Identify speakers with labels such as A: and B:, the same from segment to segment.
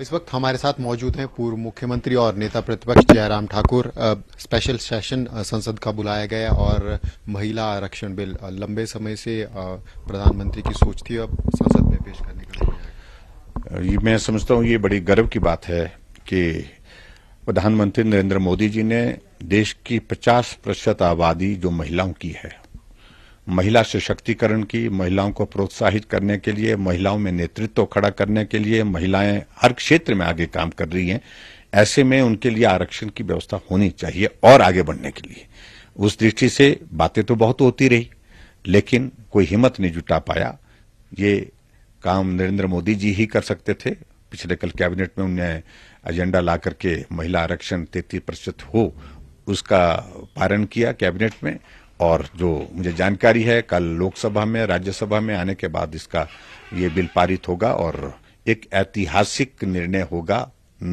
A: इस वक्त हमारे साथ मौजूद हैं पूर्व मुख्यमंत्री और नेता प्रतिपक्ष जयराम ठाकुर स्पेशल सेशन संसद का बुलाया गया और महिला आरक्षण बिल लंबे समय से प्रधानमंत्री की सोच थी अब संसद में पेश करने
B: का ये मैं समझता हूँ ये बड़ी गर्व की बात है कि प्रधानमंत्री नरेंद्र मोदी जी ने देश की 50 प्रतिशत आबादी जो महिलाओं की है महिला सशक्तिकरण की महिलाओं को प्रोत्साहित करने के लिए महिलाओं में नेतृत्व खड़ा करने के लिए महिलाएं हर क्षेत्र में आगे काम कर रही हैं ऐसे में उनके लिए आरक्षण की व्यवस्था होनी चाहिए और आगे बढ़ने के लिए उस दृष्टि से बातें तो बहुत होती रही लेकिन कोई हिम्मत नहीं जुटा पाया ये काम नरेंद्र मोदी जी ही कर सकते थे पिछले कल कैबिनेट में उन्हें एजेंडा ला करके महिला आरक्षण तैतीस प्रतिशत हो उसका पारण किया कैबिनेट में और जो मुझे जानकारी है कल लोकसभा में राज्यसभा में आने के बाद इसका ये बिल पारित होगा और एक ऐतिहासिक निर्णय होगा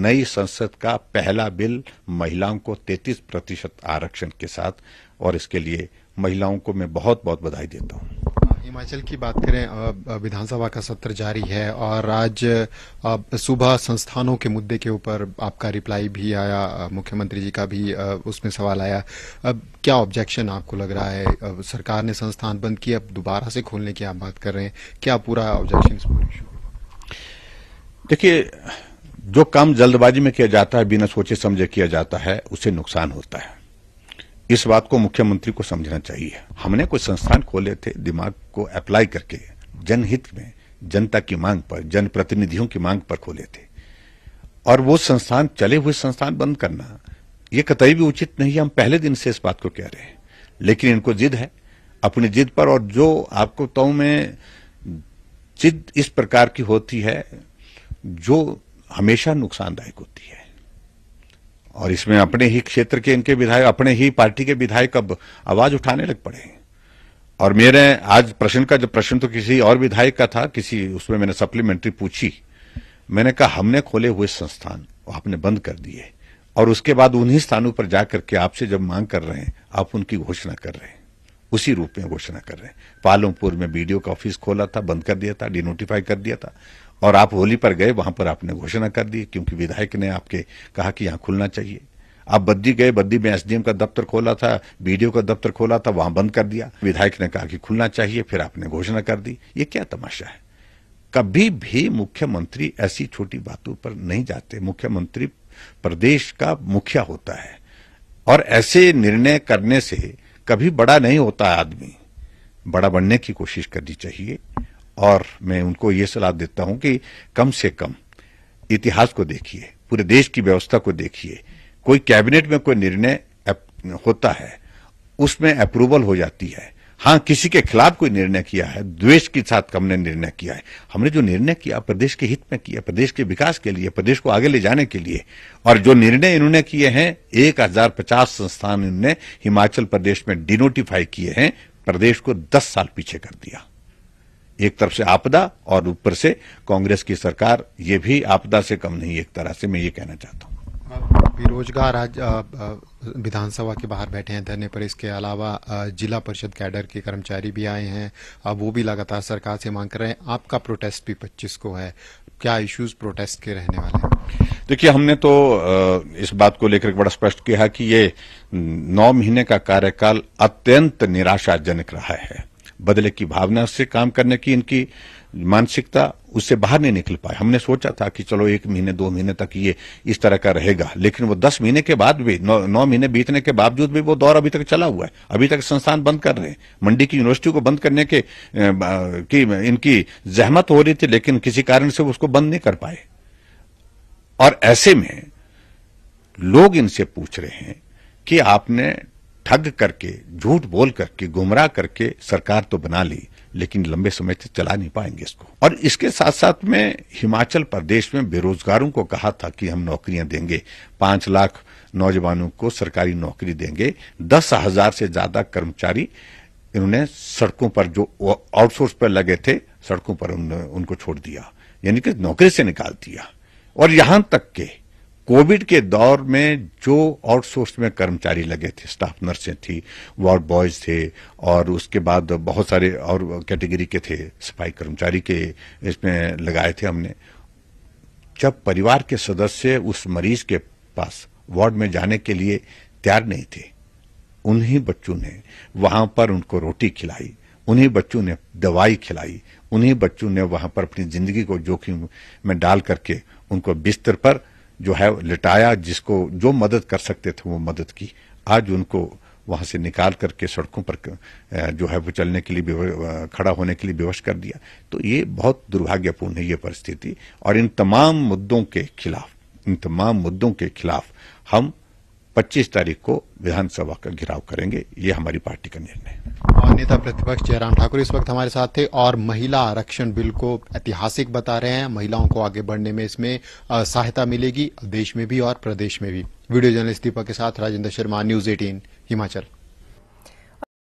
B: नई संसद का पहला बिल महिलाओं को 33 प्रतिशत आरक्षण के साथ और इसके लिए महिलाओं को मैं बहुत बहुत बधाई देता हूं
A: हिमाचल की बात करें विधानसभा का सत्र जारी है और आज सुबह संस्थानों के मुद्दे के ऊपर आपका रिप्लाई भी आया मुख्यमंत्री जी का भी उसमें सवाल आया अब क्या ऑब्जेक्शन आपको लग रहा है सरकार ने संस्थान बंद किए अब दोबारा से खोलने की आप बात कर रहे हैं क्या पूरा ऑब्जेक्शन पूरे देखिए
B: जो काम जल्दबाजी में किया जाता है बिना सोचे समझे किया जाता है उसे नुकसान होता है इस बात को मुख्यमंत्री को समझना चाहिए हमने कोई संस्थान खोले थे दिमाग को अप्लाई करके जनहित में जनता की मांग पर जनप्रतिनिधियों की मांग पर खोले थे और वो संस्थान चले हुए संस्थान बंद करना ये कतई भी उचित नहीं है हम पहले दिन से इस बात को कह रहे हैं लेकिन इनको जिद है अपनी जिद पर और जो आपको तो में जिद इस प्रकार की होती है जो हमेशा नुकसानदायक होती है और इसमें अपने ही क्षेत्र के इनके विधायक अपने ही पार्टी के विधायक अब आवाज उठाने लग पड़े और मेरे आज प्रश्न का जब प्रश्न तो किसी और विधायक का था किसी उसमें मैंने सप्लीमेंट्री पूछी मैंने कहा हमने खोले हुए संस्थान आपने बंद कर दिए और उसके बाद उन्हीं स्थानों पर जाकर के आपसे जब मांग कर रहे हैं आप उनकी घोषणा कर रहे हैं उसी रूप में घोषणा कर रहे हैं पालमपुर में बीडीओ का ऑफिस खोला था बंद कर दिया था डिनोटिफाई कर दिया था और आप होली पर गए वहां पर आपने घोषणा कर दी क्योंकि विधायक ने आपके कहा कि यहां खुलना चाहिए आप बद्दी गए बद्दी में एसडीएम का दफ्तर खोला था बीडीओ का दफ्तर खोला था वहां बंद कर दिया विधायक ने कहा कि खुलना चाहिए फिर आपने घोषणा कर दी ये क्या तमाशा है कभी भी मुख्यमंत्री ऐसी छोटी बातों पर नहीं जाते मुख्यमंत्री प्रदेश का मुखिया होता है और ऐसे निर्णय करने से कभी बड़ा नहीं होता आदमी बड़ा बनने की कोशिश करनी चाहिए और मैं उनको ये सलाह देता हूं कि कम से कम इतिहास को देखिए पूरे देश की व्यवस्था को देखिए कोई कैबिनेट में कोई निर्णय होता है उसमें अप्रूवल हो जाती है हाँ किसी के खिलाफ कोई निर्णय किया है द्वेष के साथ हमने निर्णय किया है हमने जो निर्णय किया प्रदेश के हित में किया प्रदेश के विकास के लिए प्रदेश को आगे ले जाने के लिए और जो निर्णय इन्होंने किए हैं एक हजार पचास संस्थान इन्होंने हिमाचल प्रदेश में डिनोटिफाई किए हैं प्रदेश को दस साल पीछे कर दिया एक तरफ से आपदा और ऊपर से कांग्रेस की सरकार ये भी आपदा से कम नहीं एक तरह से मैं ये कहना चाहता
A: हूँ बेरोजगार आज विधानसभा के बाहर बैठे हैं धरने पर इसके अलावा जिला परिषद कैडर के कर्मचारी भी आए हैं अब वो भी लगातार सरकार से मांग कर रहे हैं आपका प्रोटेस्ट भी पच्चीस को है क्या इश्यूज प्रोटेस्ट के रहने वाले
B: हैं देखिए हमने तो इस बात को लेकर बड़ा स्पष्ट किया कि ये नौ महीने का कार्यकाल अत्यंत निराशाजनक रहा है बदले की भावना से काम करने की इनकी मानसिकता उससे बाहर नहीं निकल पाए हमने सोचा था कि चलो एक महीने दो महीने तक ये इस तरह का रहेगा लेकिन वो दस महीने के बाद भी नौ नौ महीने बीतने के बावजूद भी वो दौर अभी तक चला हुआ है अभी तक संस्थान बंद कर रहे हैं मंडी की यूनिवर्सिटी को बंद करने के की इनकी जहमत हो रही थी लेकिन किसी कारण से उसको बंद नहीं कर पाए और ऐसे में लोग इनसे पूछ रहे हैं कि आपने ठग करके झूठ बोल करके गुमराह करके सरकार तो बना ली लेकिन लंबे समय तक चला नहीं पाएंगे इसको और इसके साथ साथ में हिमाचल प्रदेश में बेरोजगारों को कहा था कि हम नौकरियां देंगे पांच लाख नौजवानों को सरकारी नौकरी देंगे दस हजार से ज्यादा कर्मचारी इन्होंने सड़कों पर जो आउटसोर्स पर लगे थे सड़कों पर उन, उनको छोड़ दिया यानी कि नौकरी से निकाल दिया और यहां तक के कोविड के दौर में जो आउटसोर्स में कर्मचारी लगे थे स्टाफ नर्सें थी वार्ड बॉयज थे और उसके बाद बहुत सारे और कैटेगरी के थे सफाई कर्मचारी के इसमें लगाए थे हमने जब परिवार के सदस्य उस मरीज के पास वार्ड में जाने के लिए तैयार नहीं थे उन्हीं बच्चों ने वहां पर उनको रोटी खिलाई उन्हीं बच्चों ने दवाई खिलाई उन्हीं बच्चों ने वहां पर अपनी जिंदगी को जोखिम में डाल करके उनको बिस्तर पर जो है लिटाया जिसको जो मदद कर सकते थे वो मदद की आज उनको वहां से निकाल करके सड़कों पर जो है वो चलने के लिए खड़ा होने के लिए विवश कर दिया तो ये बहुत दुर्भाग्यपूर्ण है ये परिस्थिति और इन तमाम मुद्दों के खिलाफ इन तमाम मुद्दों के खिलाफ हम 25 तारीख को विधानसभा का घिराव करेंगे ये हमारी पार्टी का निर्णय
A: है नेता प्रतिपक्ष जयराम ठाकुर इस वक्त हमारे साथ थे और महिला आरक्षण बिल को ऐतिहासिक बता रहे हैं महिलाओं को आगे बढ़ने में इसमें सहायता मिलेगी देश में भी और प्रदेश में भी वीडियो जर्नलिस्ट दीपक के साथ राजेंद्र शर्मा न्यूज एटीन हिमाचल